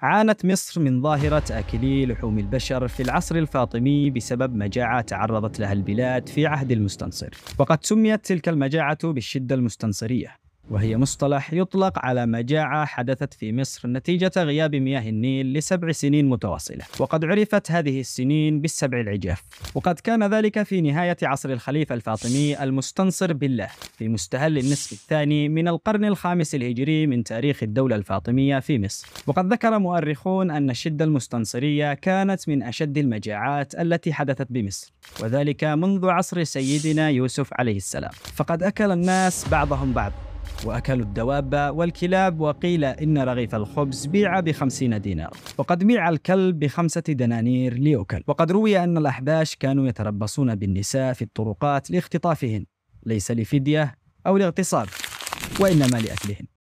عانت مصر من ظاهرة أكلي لحوم البشر في العصر الفاطمي بسبب مجاعة تعرضت لها البلاد في عهد المستنصر وقد سميت تلك المجاعة بالشدة المستنصرية وهي مصطلح يطلق على مجاعة حدثت في مصر نتيجة غياب مياه النيل لسبع سنين متواصلة وقد عرفت هذه السنين بالسبع العجاف وقد كان ذلك في نهاية عصر الخليفة الفاطمي المستنصر بالله في مستهل النصف الثاني من القرن الخامس الهجري من تاريخ الدولة الفاطمية في مصر وقد ذكر مؤرخون أن الشدة المستنصرية كانت من أشد المجاعات التي حدثت بمصر وذلك منذ عصر سيدنا يوسف عليه السلام فقد أكل الناس بعضهم بعضا وأكلوا الدواب والكلاب وقيل إن رغيف الخبز بيع بخمسين دينار وقد بيع الكلب بخمسة دنانير ليؤكل وقد روي أن الأحباش كانوا يتربصون بالنساء في الطرقات لاختطافهن ليس لفدية أو لاغتصاب وإنما لأكلهن